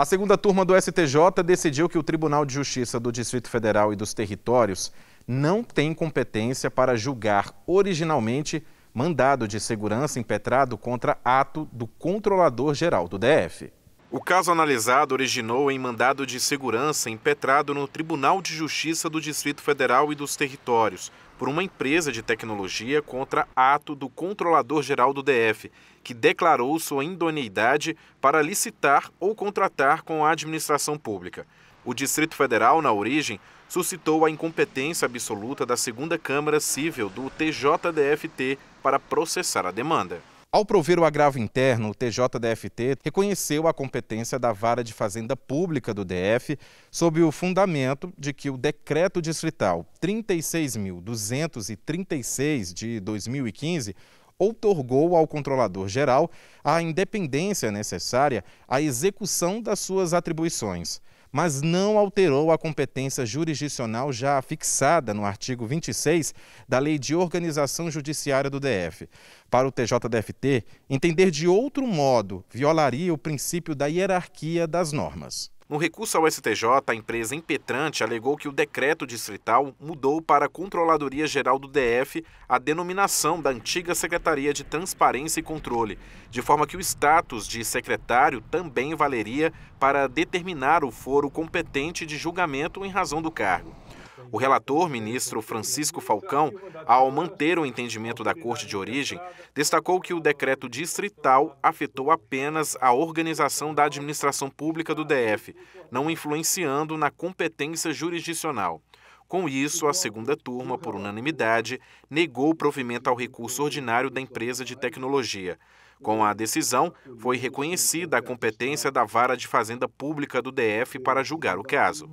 A segunda turma do STJ decidiu que o Tribunal de Justiça do Distrito Federal e dos Territórios não tem competência para julgar originalmente mandado de segurança impetrado contra ato do Controlador-Geral do DF. O caso analisado originou em mandado de segurança impetrado no Tribunal de Justiça do Distrito Federal e dos Territórios por uma empresa de tecnologia contra ato do Controlador-Geral do DF, que declarou sua indoneidade para licitar ou contratar com a administração pública. O Distrito Federal, na origem, suscitou a incompetência absoluta da Segunda Câmara Civil do TJDFT para processar a demanda. Ao prover o agravo interno, o TJDFT reconheceu a competência da Vara de Fazenda Pública do DF sob o fundamento de que o Decreto Distrital 36.236 de 2015 outorgou ao controlador geral a independência necessária à execução das suas atribuições mas não alterou a competência jurisdicional já fixada no artigo 26 da Lei de Organização Judiciária do DF. Para o TJDFT, entender de outro modo violaria o princípio da hierarquia das normas. No recurso ao STJ, a empresa impetrante alegou que o decreto distrital mudou para a Controladoria Geral do DF a denominação da antiga Secretaria de Transparência e Controle, de forma que o status de secretário também valeria para determinar o foro competente de julgamento em razão do cargo. O relator, ministro Francisco Falcão, ao manter o entendimento da Corte de Origem, destacou que o decreto distrital afetou apenas a organização da administração pública do DF, não influenciando na competência jurisdicional. Com isso, a segunda turma, por unanimidade, negou o provimento ao recurso ordinário da empresa de tecnologia. Com a decisão, foi reconhecida a competência da Vara de Fazenda Pública do DF para julgar o caso.